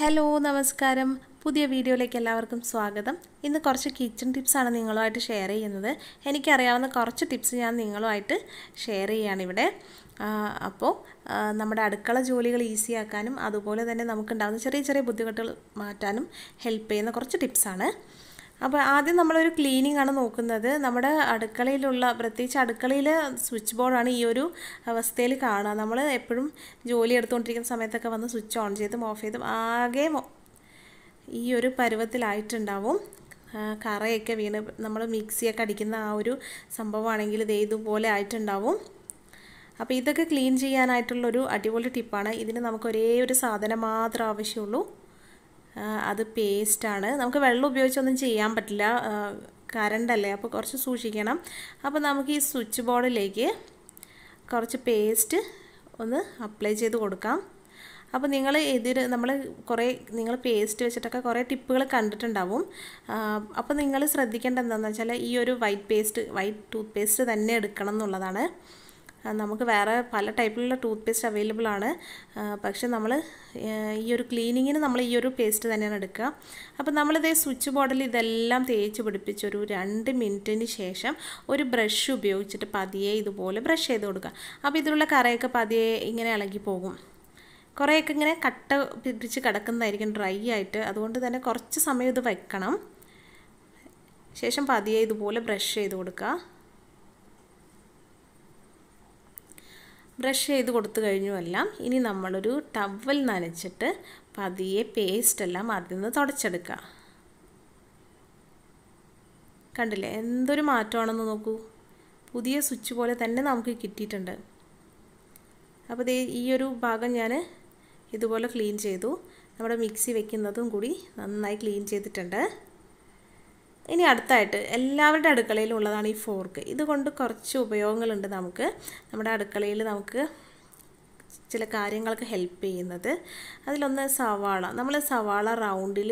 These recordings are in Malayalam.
ഹലോ നമസ്കാരം പുതിയ വീഡിയോയിലേക്ക് എല്ലാവർക്കും സ്വാഗതം ഇന്ന് കുറച്ച് കിച്ചൺ ടിപ്സാണ് നിങ്ങളുമായിട്ട് ഷെയർ ചെയ്യുന്നത് എനിക്കറിയാവുന്ന കുറച്ച് ടിപ്സ് ഞാൻ നിങ്ങളുമായിട്ട് ഷെയർ ചെയ്യുകയാണ് ഇവിടെ അപ്പോൾ നമ്മുടെ അടുക്കള ജോലികൾ ഈസിയാക്കാനും അതുപോലെ തന്നെ നമുക്കുണ്ടാകുന്ന ചെറിയ ചെറിയ ബുദ്ധിമുട്ടുകൾ മാറ്റാനും ഹെൽപ്പ് ചെയ്യുന്ന കുറച്ച് ടിപ്സാണ് അപ്പോൾ ആദ്യം നമ്മളൊരു ക്ലീനിങ് ആണ് നോക്കുന്നത് നമ്മുടെ അടുക്കളയിലുള്ള പ്രത്യേകിച്ച് അടുക്കളയിൽ സ്വിച്ച് ബോർഡാണ് ഈ ഒരു അവസ്ഥയിൽ കാണുക നമ്മൾ എപ്പോഴും ജോലി എടുത്തുകൊണ്ടിരിക്കുന്ന സമയത്തൊക്കെ വന്ന് സ്വിച്ച് ഓൺ ചെയ്തും ഓഫ് ചെയ്തും ആകെ ഈ ഒരു പരുവത്തിലായിട്ടുണ്ടാവും കറയൊക്കെ വീണ് നമ്മൾ മിക്സിയൊക്കെ അടിക്കുന്ന ആ ഒരു സംഭവമാണെങ്കിൽ ഇത് ഇതുപോലെ ആയിട്ടുണ്ടാവും അപ്പോൾ ഇതൊക്കെ ക്ലീൻ ചെയ്യാനായിട്ടുള്ളൊരു അടിപൊളി ടിപ്പാണ് ഇതിന് നമുക്ക് ഒരേ ഒരു സാധനം മാത്രം ആവശ്യമുള്ളൂ അത് പേസ്റ്റാണ് നമുക്ക് വെള്ളം ഉപയോഗിച്ചൊന്നും ചെയ്യാൻ പറ്റില്ല കരണ്ടല്ലേ അപ്പോൾ കുറച്ച് സൂക്ഷിക്കണം അപ്പോൾ നമുക്ക് ഈ സ്വിച്ച് ബോർഡിലേക്ക് കുറച്ച് പേസ്റ്റ് ഒന്ന് അപ്ലൈ ചെയ്ത് കൊടുക്കാം അപ്പോൾ നിങ്ങൾ എതിര് നമ്മൾ കുറേ നിങ്ങൾ പേസ്റ്റ് വെച്ചിട്ടൊക്കെ കുറേ ടിപ്പുകൾ കണ്ടിട്ടുണ്ടാവും അപ്പോൾ നിങ്ങൾ ശ്രദ്ധിക്കേണ്ട എന്താണെന്ന് വെച്ചാൽ ഈ ഒരു white paste white toothpaste തന്നെ എടുക്കണം എന്നുള്ളതാണ് നമുക്ക് വേറെ പല ടൈപ്പിലുള്ള ടൂത്ത് പേസ്റ്റ് അവൈലബിൾ ആണ് പക്ഷെ നമ്മൾ ഈ ഒരു ക്ലീനിങ്ങിന് നമ്മൾ ഈ ഒരു പേസ്റ്റ് തന്നെയാണ് എടുക്കുക അപ്പോൾ നമ്മളിത് സ്വിച്ച് ബോർഡിൽ ഇതെല്ലാം തേച്ച് പിടിപ്പിച്ച് ഒരു രണ്ട് മിനിറ്റിന് ശേഷം ഒരു ബ്രഷ് ഉപയോഗിച്ചിട്ട് പതിയെ ഇതുപോലെ ബ്രഷ് ചെയ്ത് കൊടുക്കുക അപ്പോൾ ഇതിലുള്ള കറയൊക്കെ പതിയെ ഇങ്ങനെ ഇളകി പോകും കുറേയൊക്കെ ഇങ്ങനെ കട്ട പിടിച്ച് കിടക്കുന്നതായിരിക്കും ഡ്രൈ ആയിട്ട് അതുകൊണ്ട് തന്നെ കുറച്ച് സമയം ഇത് വെക്കണം ശേഷം പതിയെ ഇതുപോലെ ബ്രഷ് ചെയ്ത് കൊടുക്കുക ബ്രഷ് ചെയ്ത് കൊടുത്തു കഴിഞ്ഞുമെല്ലാം ഇനി നമ്മളൊരു ടവൽ നനച്ചിട്ട് പതിയെ പേസ്റ്റെല്ലാം അതിൽ നിന്ന് തുടച്ചെടുക്കാം കണ്ടില്ലേ എന്തൊരു മാറ്റമാണെന്ന് നോക്കൂ പുതിയ സ്വിച്ച് പോലെ തന്നെ നമുക്ക് കിട്ടിയിട്ടുണ്ട് അപ്പോൾ ദേ ഈ ഒരു ഭാഗം ഞാൻ ഇതുപോലെ ക്ലീൻ ചെയ്തു നമ്മുടെ മിക്സി വെക്കുന്നതും കൂടി നന്നായി ക്ലീൻ ചെയ്തിട്ടുണ്ട് ഇനി അടുത്തായിട്ട് എല്ലാവരുടെ അടുക്കളയിലും ഉള്ളതാണ് ഈ ഫോർക്ക് ഇതുകൊണ്ട് കുറച്ച് ഉപയോഗങ്ങളുണ്ട് നമുക്ക് നമ്മുടെ അടുക്കളയിൽ നമുക്ക് ചില കാര്യങ്ങൾക്ക് ഹെൽപ്പ് ചെയ്യുന്നത് അതിലൊന്ന് സവാള നമ്മൾ സവാള റൗണ്ടിൽ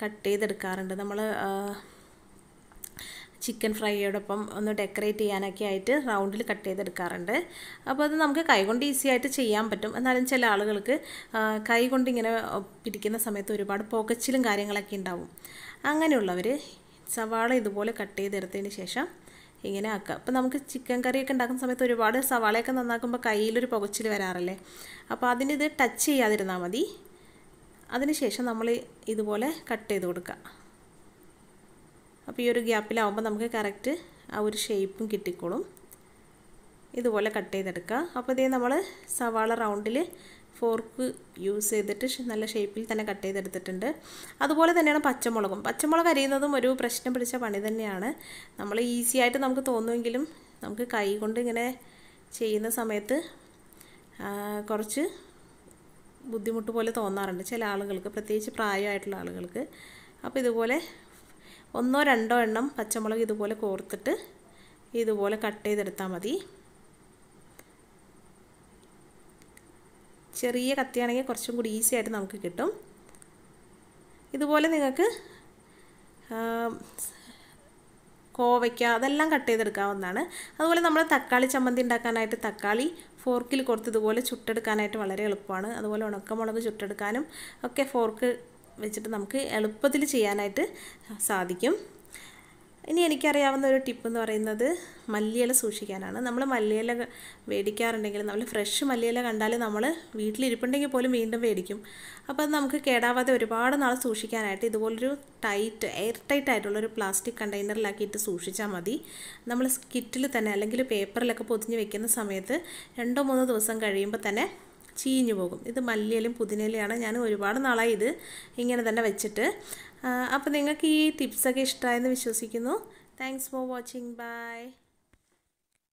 കട്ട് ചെയ്തെടുക്കാറുണ്ട് നമ്മൾ ചിക്കൻ ഫ്രൈയോടൊപ്പം ഒന്ന് ഡെക്കറേറ്റ് ചെയ്യാനൊക്കെ ആയിട്ട് റൗണ്ടിൽ കട്ട് ചെയ്തെടുക്കാറുണ്ട് അപ്പോൾ അത് നമുക്ക് കൈകൊണ്ട് ഈസി ആയിട്ട് ചെയ്യാൻ പറ്റും എന്നാലും ചില ആളുകൾക്ക് കൈകൊണ്ട് ഇങ്ങനെ പിടിക്കുന്ന സമയത്ത് ഒരുപാട് പോക്കച്ചിലും കാര്യങ്ങളൊക്കെ ഉണ്ടാവും അങ്ങനെയുള്ളവർ സവാള ഇതുപോലെ കട്ട് ചെയ്തെടുത്തതിന് ശേഷം ഇങ്ങനെ ആക്കുക അപ്പോൾ നമുക്ക് ചിക്കൻ കറിയൊക്കെ ഉണ്ടാക്കുന്ന സമയത്ത് ഒരുപാട് സവാളയൊക്കെ നന്നാക്കുമ്പോൾ കയ്യിലൊരു പുകച്ചിൽ വരാറല്ലേ അപ്പോൾ ഇത് ടച്ച് ചെയ്യാതിരുന്നാൽ മതി ശേഷം നമ്മൾ ഇതുപോലെ കട്ട് ചെയ്ത് കൊടുക്കുക അപ്പോൾ ഈ ഒരു ഗ്യാപ്പിലാവുമ്പോൾ നമുക്ക് കറക്റ്റ് ആ ഒരു ഷേപ്പും കിട്ടിക്കോളും ഇതുപോലെ കട്ട് ചെയ്തെടുക്കുക അപ്പോൾ ഇതേ നമ്മൾ സവാള റൗണ്ടിൽ ഫോർക്ക് യൂസ് ചെയ്തിട്ട് നല്ല ഷേപ്പിൽ തന്നെ കട്ട് ചെയ്തെടുത്തിട്ടുണ്ട് അതുപോലെ തന്നെയാണ് പച്ചമുളകും പച്ചമുളക് അരിയുന്നതും ഒരു പ്രശ്നം പിടിച്ച പണി തന്നെയാണ് നമ്മൾ ഈസി ആയിട്ട് നമുക്ക് തോന്നുമെങ്കിലും നമുക്ക് കൈ കൊണ്ട് ഇങ്ങനെ ചെയ്യുന്ന സമയത്ത് കുറച്ച് ബുദ്ധിമുട്ട് പോലെ തോന്നാറുണ്ട് ചില ആളുകൾക്ക് പ്രത്യേകിച്ച് പ്രായമായിട്ടുള്ള ആളുകൾക്ക് അപ്പോൾ ഇതുപോലെ ഒന്നോ രണ്ടോ എണ്ണം പച്ചമുളക് ഇതുപോലെ കോർത്തിട്ട് ഇതുപോലെ കട്ട് ചെയ്തെടുത്താൽ മതി ചെറിയ കത്തിയാണെങ്കിൽ കുറച്ചും കൂടി ഈസി ആയിട്ട് നമുക്ക് കിട്ടും ഇതുപോലെ നിങ്ങൾക്ക് കോവയ്ക്ക അതെല്ലാം കട്ട് ചെയ്തെടുക്കാവുന്നതാണ് അതുപോലെ നമ്മൾ തക്കാളി ചമ്മന്തി ഉണ്ടാക്കാനായിട്ട് തക്കാളി ഫോർക്കിൽ കൊടുത്ത് ഇതുപോലെ ചുട്ടെടുക്കാനായിട്ട് വളരെ എളുപ്പമാണ് അതുപോലെ ഉണക്കമുളക് ചുട്ടെടുക്കാനും ഒക്കെ ഫോർക്ക് വെച്ചിട്ട് നമുക്ക് എളുപ്പത്തിൽ ചെയ്യാനായിട്ട് സാധിക്കും ഇനി എനിക്കറിയാവുന്ന ഒരു ടിപ്പ് എന്ന് പറയുന്നത് മല്ലിയില സൂക്ഷിക്കാനാണ് നമ്മൾ മല്ലിയില മേടിക്കാറുണ്ടെങ്കിൽ നമ്മൾ ഫ്രഷ് മല്ലിയില കണ്ടാൽ നമ്മൾ വീട്ടിലിരിപ്പുണ്ടെങ്കിൽ പോലും വീണ്ടും മേടിക്കും അപ്പോൾ അത് നമുക്ക് കേടാവാതെ ഒരുപാട് നാൾ സൂക്ഷിക്കാനായിട്ട് ഇതുപോലൊരു ടൈറ്റ് എയർ ടൈറ്റ് ആയിട്ടുള്ള ഒരു പ്ലാസ്റ്റിക് കണ്ടെയ്നറിലാക്കിയിട്ട് സൂക്ഷിച്ചാൽ മതി നമ്മൾ കിറ്റിൽ തന്നെ അല്ലെങ്കിൽ പേപ്പറിലൊക്കെ പൊതിഞ്ഞ് വെക്കുന്ന സമയത്ത് രണ്ടോ മൂന്നോ ദിവസം കഴിയുമ്പോൾ തന്നെ ചീഞ്ഞു പോകും ഇത് മല്ലിയിലും പുതിനയിലയാണ് ഞാൻ ഒരുപാട് നാളായി ഇത് ഇങ്ങനെ തന്നെ വെച്ചിട്ട് അപ്പോൾ നിങ്ങൾക്ക് ഈ ടിപ്സൊക്കെ ഇഷ്ടമായെന്ന് വിശ്വസിക്കുന്നു താങ്ക്സ് ഫോർ വാച്ചിങ് ബൈ